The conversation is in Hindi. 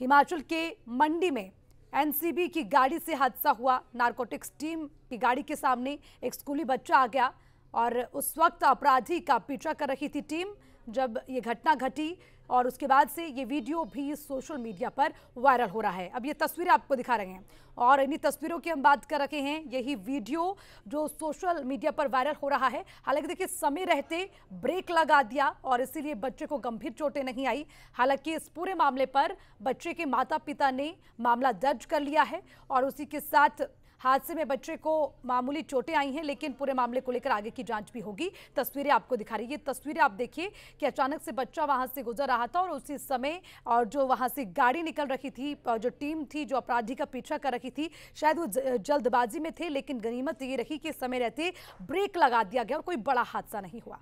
हिमाचल के मंडी में एनसीबी की गाड़ी से हादसा हुआ नारकोटिक्स टीम की गाड़ी के सामने एक स्कूली बच्चा आ गया और उस वक्त अपराधी का पीछा कर रही थी टीम जब ये घटना घटी और उसके बाद से ये वीडियो भी सोशल मीडिया पर वायरल हो रहा है अब ये तस्वीरें आपको दिखा रहे हैं और इन्हीं तस्वीरों की हम बात कर रहे हैं यही वीडियो जो सोशल मीडिया पर वायरल हो रहा है हालांकि देखिए समय रहते ब्रेक लगा दिया और इसीलिए बच्चे को गंभीर चोटें नहीं आई हालांकि इस पूरे मामले पर बच्चे के माता पिता ने मामला दर्ज कर लिया है और उसी के साथ हादसे में बच्चे को मामूली चोटें आई हैं लेकिन पूरे मामले को लेकर आगे की जांच भी होगी तस्वीरें आपको दिखा रही है तस्वीरें आप देखिए कि अचानक से बच्चा वहाँ से गुजर रहा था और उसी समय और जो वहाँ से गाड़ी निकल रही थी जो टीम थी जो अपराधी का पीछा कर रही थी शायद वो जल्दबाजी में थे लेकिन गनीमत ये रही कि समय रहते ब्रेक लगा दिया गया और कोई बड़ा हादसा नहीं हुआ